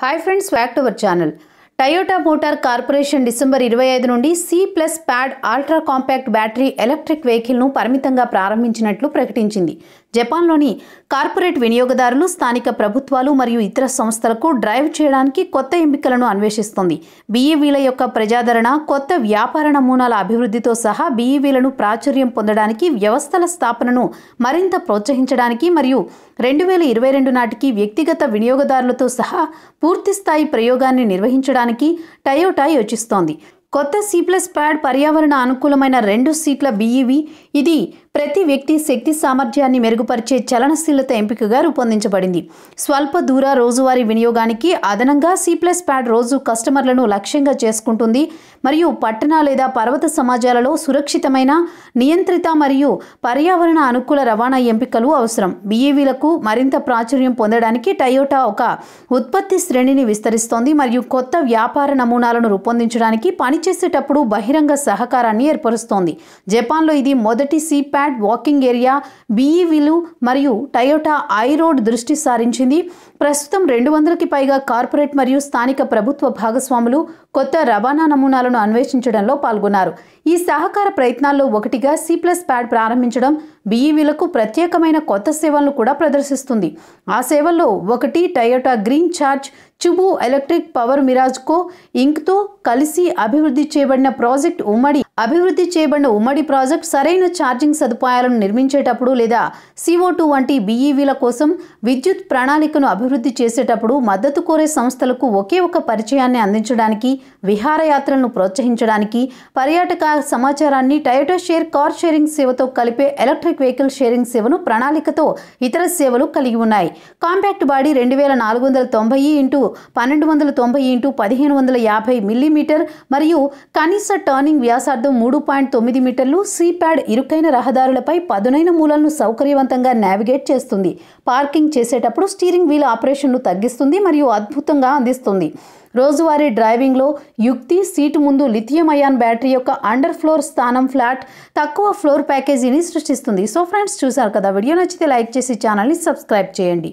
hi friends back to our channel Toyota Motor Corporation December ఇరవై ఐదు నుండి C plus pad ultra compact battery electric వెహికల్ను పరిమితంగా ప్రారంభించినట్లు ప్రకటించింది జపాన్లోని కార్పొరేట్ వినియోగదారులు స్థానిక ప్రభుత్వాలు మరియు ఇతర సంస్థలకు డ్రైవ్ చేయడానికి కొత్త ఎంపికలను అన్వేషిస్తోంది బీఈవీల యొక్క ప్రజాదరణ కొత్త వ్యాపార నమూనాల అభివృద్ధితో సహా బీఈవీలను ప్రాచుర్యం పొందడానికి వ్యవస్థల స్థాపనను మరింత ప్రోత్సహించడానికి మరియు రెండు వేల ఇరవై రెండు నాటికి వ్యక్తిగత వినియోగదారులతో సహా పూర్తిస్థాయి ప్రయోగాన్ని నిర్వహించడానికి టయోటా యోచిస్తోంది కొత్త సీప్లస్ ప్యాడ్ పర్యావరణ అనుకూలమైన రెండు సీట్ల బీఈవీ ఇది ప్రతి వ్యక్తి శక్తి సామర్థ్యాన్ని మెరుగుపరిచే చలనశీలత ఎంపికగా రూపొందించబడింది స్వల్ప దూర రోజువారీ వినియోగానికి అదనంగా సి ప్లస్ ప్యాడ్ రోజు కస్టమర్లను లక్ష్యంగా చేసుకుంటుంది మరియు పట్టణ లేదా పర్వత సమాజాలలో సురక్షితమైన నియంత్రిత మరియు పర్యావరణ అనుకూల రవాణా ఎంపికలు అవసరం బిఈవీలకు మరింత ప్రాచుర్యం పొందడానికి టయోటా ఒక ఉత్పత్తి శ్రేణిని విస్తరిస్తోంది మరియు కొత్త వ్యాపార నమూనాలను రూపొందించడానికి పనిచేసేటప్పుడు బహిరంగ సహకారాన్ని ఏర్పరుస్తోంది జపాన్లో ఇది మొదటి C pad had walking area బీఈవీలు మరియు టయోటా ఐ రోడ్ దృష్టి సారించింది ప్రస్తుతం రెండు వందలకి పైగా కార్పొరేట్ మరియు స్థానిక ప్రభుత్వ భాగస్వాములు కొత్త రవాణా నమూనాలను అన్వేషించడంలో పాల్గొన్నారు ఈ సహకార ప్రయత్నాల్లో ఒకటిగా సి ప్లస్ ప్యాడ్ ప్రారంభించడం బీఈవీలకు ప్రత్యేకమైన కొత్త సేవలను కూడా ప్రదర్శిస్తుంది ఆ సేవల్లో ఒకటి Toyota green charge Chubu electric power మిరాజ్కో ఇంక్తో కలిసి అభివృద్ధి చేయబడిన ప్రాజెక్ట్ ఉమ్మడి అభివృద్ధి చేయబడిన ఉమ్మడి ప్రాజెక్ట్ సరైన ఛార్జింగ్ సదుపాయాలను నిర్మించేటప్పుడు లేదా సిఓ టూ వంటి బీఈవీల కోసం విద్యుత్ ప్రణాళికను అభివృద్ధి చేసేటప్పుడు మద్దతు కోరే సంస్థలకు ఒకే ఒక పరిచయాన్ని అందించడానికి విహారయాత్రలను ప్రోత్సహించడానికి పర్యాటక సమాచారాన్ని టయోటో షేర్ కార్ షేరింగ్ సేవతో కలిపే ఎలక్ట్రిక్ వెహికల్ షేరింగ్ సేవను ప్రణాళికతో ఇతర సేవలు కలిగి ఉన్నాయి కాంపాక్ట్ బాడీ రెండు వేల నాలుగు వందల తొంభై ఇంటూ పన్నెండు వందల తొంభై ఇంటూ పదిహేను వందల యాభై మిల్లీమీటర్ మరియు కనీస టర్నింగ్ వ్యాసార్థం వ్యాసార్థం మూడు పాయింట్ తొమ్మిది మీటర్లు సీప్యాడ్ ఇరుకైన రహదారులపై పదునైన మూలలను సౌకర్యవంతంగా నావిగేట్ చేస్తుంది పార్కింగ్ చేసేటప్పుడు స్టీరింగ్ వీల్ ఆపరేషన్ను తగ్గిస్తుంది మరియు అద్భుతంగా అందిస్తుంది రోజువారీ డ్రైవింగ్లో యుక్తి సీటు ముందు లిథియం అయాన్ బ్యాటరీ యొక్క అండర్ ఫ్లోర్ స్థానం ఫ్లాట్ తక్కువ ఫ్లోర్ ప్యాకేజీని సృష్టిస్తుంది సో ఫ్రెండ్స్ చూశారు కదా వీడియో నచ్చితే లైక్ చేసి ఛానల్ని సబ్స్క్రైబ్ చేయండి